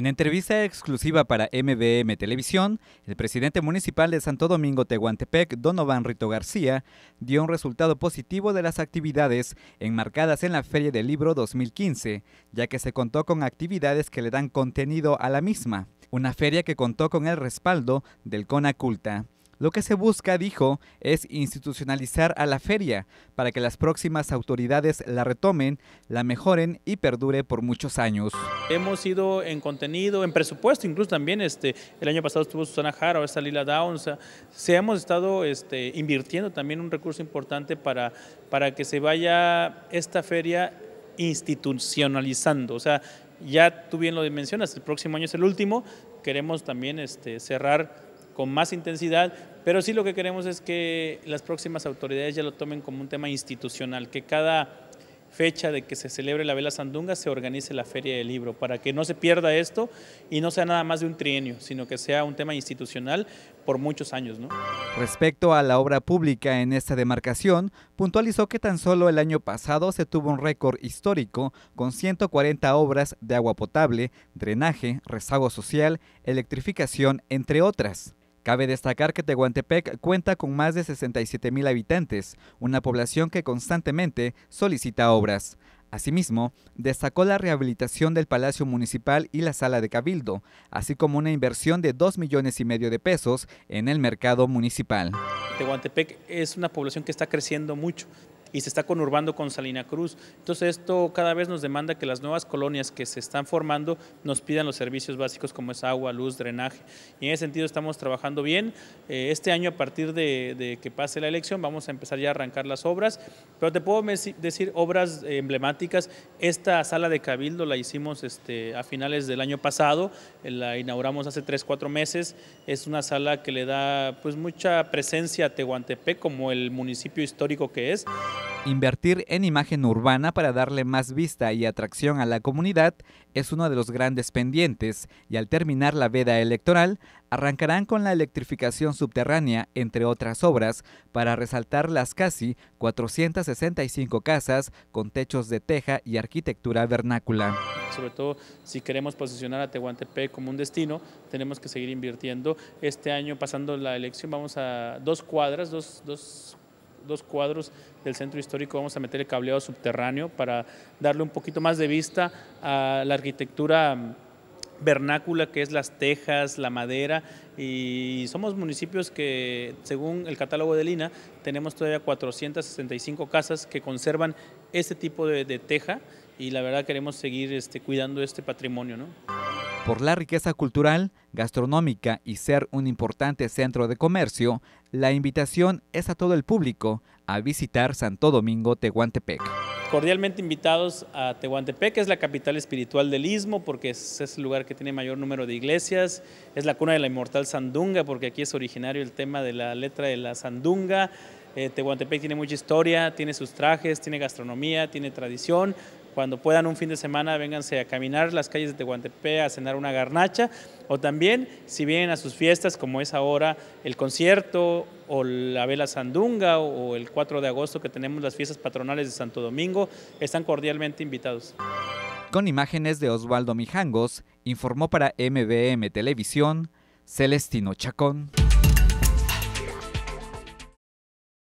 En entrevista exclusiva para MBM Televisión, el presidente municipal de Santo Domingo Tehuantepec, Donovan Rito García, dio un resultado positivo de las actividades enmarcadas en la Feria del Libro 2015, ya que se contó con actividades que le dan contenido a la misma, una feria que contó con el respaldo del CONACULTA. Lo que se busca, dijo, es institucionalizar a la feria para que las próximas autoridades la retomen, la mejoren y perdure por muchos años. Hemos ido en contenido, en presupuesto, incluso también este, el año pasado estuvo Susana Jara, ahora está Lila Downs. se hemos estado este, invirtiendo también un recurso importante para, para que se vaya esta feria institucionalizando. O sea, ya tú bien lo mencionas, el próximo año es el último, queremos también este, cerrar con más intensidad, pero sí lo que queremos es que las próximas autoridades ya lo tomen como un tema institucional, que cada fecha de que se celebre la Vela Sandunga se organice la Feria del Libro, para que no se pierda esto y no sea nada más de un trienio, sino que sea un tema institucional por muchos años. Respecto a la obra pública en esta demarcación, puntualizó que tan solo el año pasado se tuvo un récord histórico con 140 obras de agua potable, drenaje, rezago social, electrificación, entre otras. Cabe destacar que Tehuantepec cuenta con más de 67 mil habitantes, una población que constantemente solicita obras. Asimismo, destacó la rehabilitación del Palacio Municipal y la Sala de Cabildo, así como una inversión de 2 millones y medio de pesos en el mercado municipal. Tehuantepec es una población que está creciendo mucho y se está conurbando con Salina Cruz. Entonces esto cada vez nos demanda que las nuevas colonias que se están formando nos pidan los servicios básicos como es agua, luz, drenaje. Y en ese sentido estamos trabajando bien. Eh, este año a partir de, que pase la elección vamos a empezar ya a arrancar las obras, pero te puedo decir obras eh, emblemáticas. Esta sala de cabildo la hicimos este, a finales del año pasado, eh, la inauguramos hace tres cuatro meses. Es una sala que le da pues mucha presencia a Tehuantepec como el municipio histórico que es. Invertir en imagen urbana para darle más vista y atracción a la comunidad es uno de los grandes pendientes y al terminar la veda electoral arrancarán con la electrificación subterránea, entre otras obras, para resaltar las casi 465 casas con techos de teja y arquitectura vernácula. Sobre todo si queremos posicionar a Tehuantepec como un destino, tenemos que seguir invirtiendo. Este año, pasando la elección, vamos a dos cuadras, dos, dos dos cuadros del centro histórico vamos a meter el cableado subterráneo para darle un poquito más de vista a la arquitectura mm, vernácula que es las tejas, la madera y somos municipios que según el catálogo de Lina tenemos todavía 465 casas que conservan este tipo de, teja y la verdad queremos seguir este, cuidando este patrimonio. ¿no? Por la riqueza cultural, gastronómica y ser un importante centro de comercio, la invitación es a todo el público a visitar Santo Domingo, Tehuantepec. Cordialmente invitados a Tehuantepec, que es la capital espiritual del Istmo, porque es, el lugar que tiene mayor número de iglesias, es la cuna de la inmortal Sandunga, porque aquí es originario el tema de la letra de la Sandunga. Eh, Tehuantepec tiene mucha historia, tiene sus trajes, tiene gastronomía, tiene tradición, cuando puedan un fin de semana, vénganse a caminar las calles de Tehuantepec, a cenar una garnacha, o también si vienen a sus fiestas, como es ahora el concierto o la Vela Sandunga o el 4 de agosto que tenemos las fiestas patronales de Santo Domingo, están cordialmente invitados. Con imágenes de Osvaldo Mijangos, informó para MBM Televisión Celestino Chacón.